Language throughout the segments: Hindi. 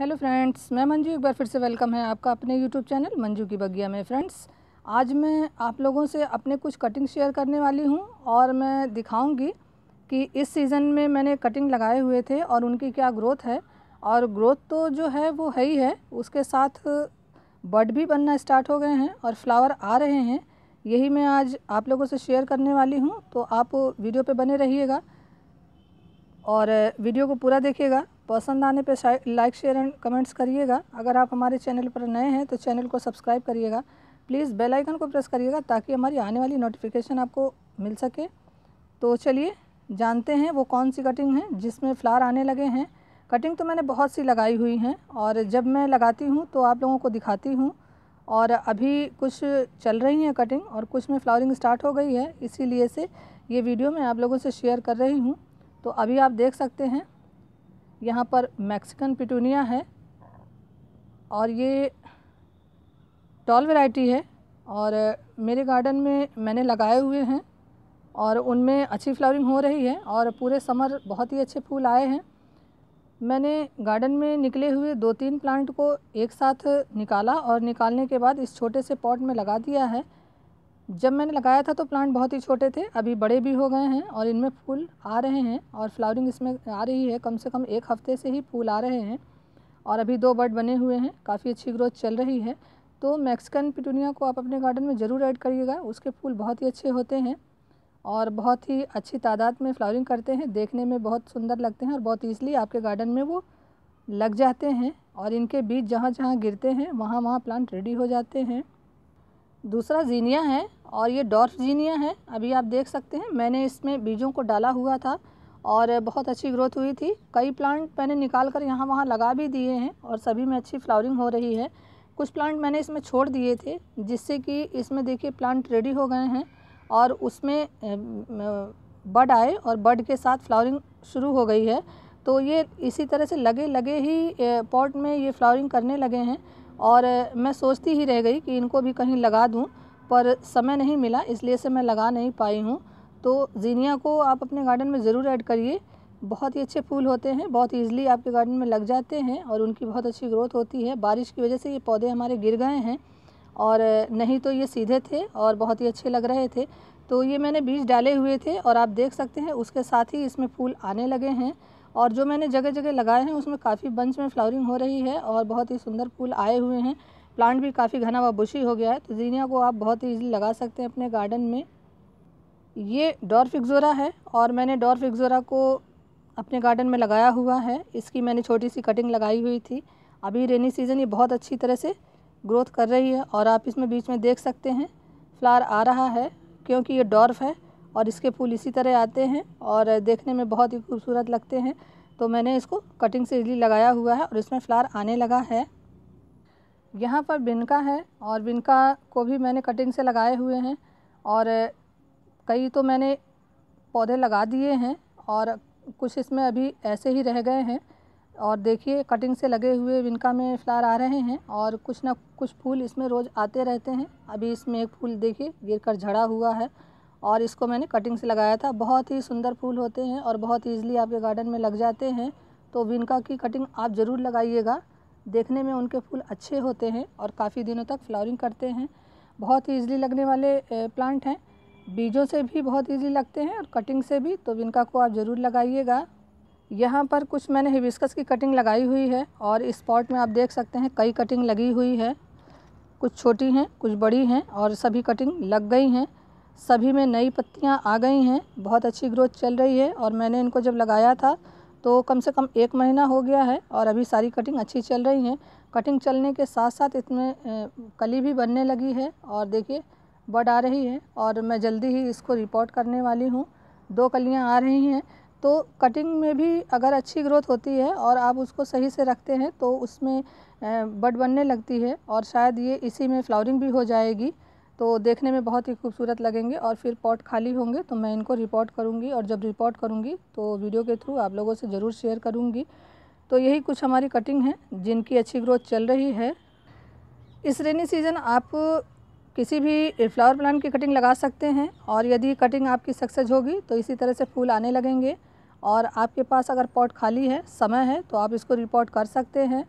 हेलो फ्रेंड्स मैं मंजू एक बार फिर से वेलकम है आपका अपने यूट्यूब चैनल मंजू की बगिया में फ्रेंड्स आज मैं आप लोगों से अपने कुछ कटिंग शेयर करने वाली हूँ और मैं दिखाऊँगी कि इस सीज़न में मैंने कटिंग लगाए हुए थे और उनकी क्या ग्रोथ है और ग्रोथ तो जो है वो है ही है उसके साथ बड भी बनना स्टार्ट हो गए हैं और फ्लावर आ रहे हैं यही मैं आज आप लोगों से शेयर करने वाली हूँ तो आप वीडियो पर बने रहिएगा और वीडियो को पूरा देखिएगा पसंद आने पे लाइक शेयर एंड कमेंट्स करिएगा अगर आप हमारे चैनल पर नए हैं तो चैनल को सब्सक्राइब करिएगा प्लीज़ बेल आइकन को प्रेस करिएगा ताकि हमारी आने वाली नोटिफिकेशन आपको मिल सके तो चलिए जानते हैं वो कौन सी कटिंग है जिसमें फ्लार आने लगे हैं कटिंग तो मैंने बहुत सी लगाई हुई हैं और जब मैं लगाती हूँ तो आप लोगों को दिखाती हूँ और अभी कुछ चल रही हैं कटिंग और कुछ में फ्लावरिंग स्टार्ट हो गई है इसीलिए से ये वीडियो मैं आप लोगों से शेयर कर रही हूँ तो अभी आप देख सकते हैं यहाँ पर मैक्सिकन पिटूनिया है और ये टॉल वैरायटी है और मेरे गार्डन में मैंने लगाए हुए हैं और उनमें अच्छी फ्लावरिंग हो रही है और पूरे समर बहुत ही अच्छे फूल आए हैं मैंने गार्डन में निकले हुए दो तीन प्लांट को एक साथ निकाला और निकालने के बाद इस छोटे से पॉट में लगा दिया है जब मैंने लगाया था तो प्लांट बहुत ही छोटे थे अभी बड़े भी हो गए हैं और इनमें फूल आ रहे हैं और फ्लावरिंग इसमें आ रही है कम से कम एक हफ्ते से ही फूल आ रहे हैं और अभी दो बर्ड बने हुए हैं काफ़ी अच्छी ग्रोथ चल रही है तो मैक्सिकन पिटूनिया को आप अपने गार्डन में ज़रूर ऐड करिएगा उसके फूल बहुत ही अच्छे होते हैं और बहुत ही अच्छी तादाद में फ्लावरिंग करते हैं देखने में बहुत सुंदर लगते हैं और बहुत ईजिली आपके गार्डन में वो लग जाते हैं और इनके बीज जहाँ जहाँ गिरते हैं वहाँ वहाँ प्लांट रेडी हो जाते हैं दूसरा जीनिया है और ये डॉर्फ जीनिया है अभी आप देख सकते हैं मैंने इसमें बीजों को डाला हुआ था और बहुत अच्छी ग्रोथ हुई थी कई प्लांट मैंने निकाल कर यहाँ वहाँ लगा भी दिए हैं और सभी में अच्छी फ्लावरिंग हो रही है कुछ प्लांट मैंने इसमें छोड़ दिए थे जिससे कि इसमें देखिए प्लांट रेडी हो गए हैं और उसमें बड आए और बड के साथ फ्लावरिंग शुरू हो गई है तो ये इसी तरह से लगे लगे ही पॉट में ये फ्लावरिंग करने लगे हैं और मैं सोचती ही रह गई कि इनको भी कहीं लगा दूँ पर समय नहीं मिला इसलिए से मैं लगा नहीं पाई हूँ तो जीनिया को आप अपने गार्डन में ज़रूर ऐड करिए बहुत ही अच्छे फूल होते हैं बहुत ईजिली आपके गार्डन में लग जाते हैं और उनकी बहुत अच्छी ग्रोथ होती है बारिश की वजह से ये पौधे हमारे गिर गए हैं और नहीं तो ये सीधे थे और बहुत ही अच्छे लग रहे थे तो ये मैंने बीज डाले हुए थे और आप देख सकते हैं उसके साथ ही इसमें फूल आने लगे हैं और जो मैंने जगह जगह लगाए हैं उसमें काफ़ी बंच में फ्लावरिंग हो रही है और बहुत ही सुंदर फूल आए हुए हैं प्लांट भी काफ़ी घना व बुशी हो गया है तो जीनिया को आप बहुत ही ईजिली लगा सकते हैं अपने गार्डन में ये डॉर्फ इग्जोरा है और मैंने डॉर्फ इग्जोरा को अपने गार्डन में लगाया हुआ है इसकी मैंने छोटी सी कटिंग लगाई हुई थी अभी रेनी सीज़न ये बहुत अच्छी तरह से ग्रोथ कर रही है और आप इसमें बीच में देख सकते हैं फ्लार आ रहा है क्योंकि ये डॉर्फ है और इसके फूल इसी तरह आते हैं और देखने में बहुत ही खूबसूरत लगते हैं तो मैंने इसको कटिंग से इजली लगाया हुआ है और इसमें फ्लार आने लगा है यहाँ पर बिनका है और बिनका को भी मैंने कटिंग से लगाए हुए हैं और कई तो मैंने पौधे लगा दिए हैं और कुछ इसमें अभी ऐसे ही रह गए हैं और देखिए कटिंग से लगे हुए विनका में फ्लार आ रहे हैं और कुछ ना कुछ फूल इसमें रोज़ आते रहते हैं अभी इसमें एक फूल देखिए गिर कर झड़ा हुआ है और इसको मैंने कटिंग से लगाया था बहुत ही सुंदर फूल होते हैं और बहुत ईजिली आपके गार्डन में लग जाते हैं तो विनका की कटिंग आप ज़रूर लगाइएगा देखने में उनके फूल अच्छे होते हैं और काफ़ी दिनों तक फ्लावरिंग करते हैं बहुत ही ईजिली लगने वाले प्लांट हैं बीजों से भी बहुत ईजिली लगते हैं और कटिंग से भी तो विनका को आप ज़रूर लगाइएगा यहाँ पर कुछ मैंने हिबिस्कस की कटिंग लगाई हुई है और इस पॉट में आप देख सकते हैं कई कटिंग लगी हुई है कुछ छोटी हैं कुछ बड़ी हैं और सभी कटिंग लग गई हैं सभी में नई पत्तियाँ आ गई हैं बहुत अच्छी ग्रोथ चल रही है और मैंने इनको जब लगाया था तो कम से कम एक महीना हो गया है और अभी सारी कटिंग अच्छी चल रही है कटिंग चलने के साथ साथ इसमें कली भी बनने लगी है और देखिए बड आ रही है और मैं जल्दी ही इसको रिपोर्ट करने वाली हूँ दो कलियाँ आ रही हैं तो कटिंग में भी अगर अच्छी ग्रोथ होती है और आप उसको सही से रखते हैं तो उसमें बड बनने लगती है और शायद ये इसी में फ्लावरिंग भी हो जाएगी तो देखने में बहुत ही खूबसूरत लगेंगे और फिर पॉट खाली होंगे तो मैं इनको रिपोर्ट करूँगी और जब रिपोर्ट करूँगी तो वीडियो के थ्रू आप लोगों से ज़रूर शेयर करूँगी तो यही कुछ हमारी कटिंग है जिनकी अच्छी ग्रोथ चल रही है इस रेनी सीज़न आप किसी भी फ्लावर प्लांट की कटिंग लगा सकते हैं और यदि कटिंग आपकी सक्सेस होगी तो इसी तरह से फूल आने लगेंगे और आपके पास अगर पॉट खाली है समय है तो आप इसको रिपोर्ट कर सकते हैं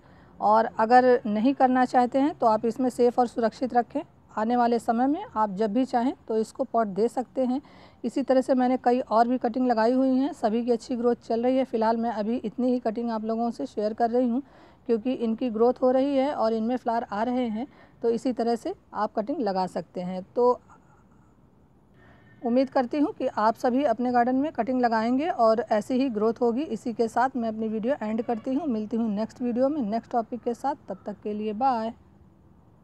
और अगर नहीं करना चाहते हैं तो आप इसमें सेफ़ और सुरक्षित रखें आने वाले समय में आप जब भी चाहें तो इसको पॉट दे सकते हैं इसी तरह से मैंने कई और भी कटिंग लगाई हुई हैं सभी की अच्छी ग्रोथ चल रही है फ़िलहाल मैं अभी इतनी ही कटिंग आप लोगों से शेयर कर रही हूँ क्योंकि इनकी ग्रोथ हो रही है और इनमें फ्लार आ रहे हैं तो इसी तरह से आप कटिंग लगा सकते हैं तो उम्मीद करती हूँ कि आप सभी अपने गार्डन में कटिंग लगाएंगे और ऐसी ही ग्रोथ होगी इसी के साथ मैं अपनी वीडियो एंड करती हूँ मिलती हूँ नेक्स्ट वीडियो में नेक्स्ट टॉपिक के साथ तब तक के लिए बाय